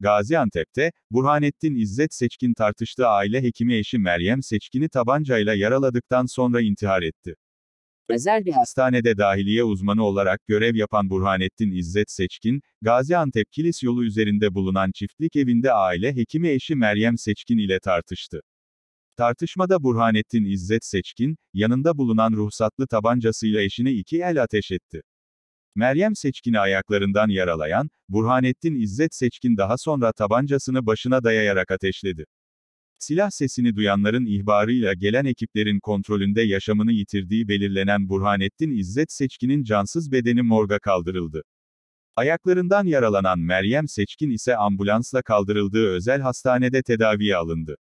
Gaziantep'te, Burhanettin İzzet Seçkin tartıştığı aile hekimi eşi Meryem Seçkin'i tabancayla yaraladıktan sonra intihar etti. Özel bir hastanede dahiliye uzmanı olarak görev yapan Burhanettin İzzet Seçkin, Gaziantep Kilis yolu üzerinde bulunan çiftlik evinde aile hekimi eşi Meryem Seçkin ile tartıştı. Tartışmada Burhanettin İzzet Seçkin, yanında bulunan ruhsatlı tabancasıyla eşine iki el ateş etti. Meryem Seçkin'i ayaklarından yaralayan, Burhanettin İzzet Seçkin daha sonra tabancasını başına dayayarak ateşledi. Silah sesini duyanların ihbarıyla gelen ekiplerin kontrolünde yaşamını yitirdiği belirlenen Burhanettin İzzet Seçkin'in cansız bedeni morga kaldırıldı. Ayaklarından yaralanan Meryem Seçkin ise ambulansla kaldırıldığı özel hastanede tedaviye alındı.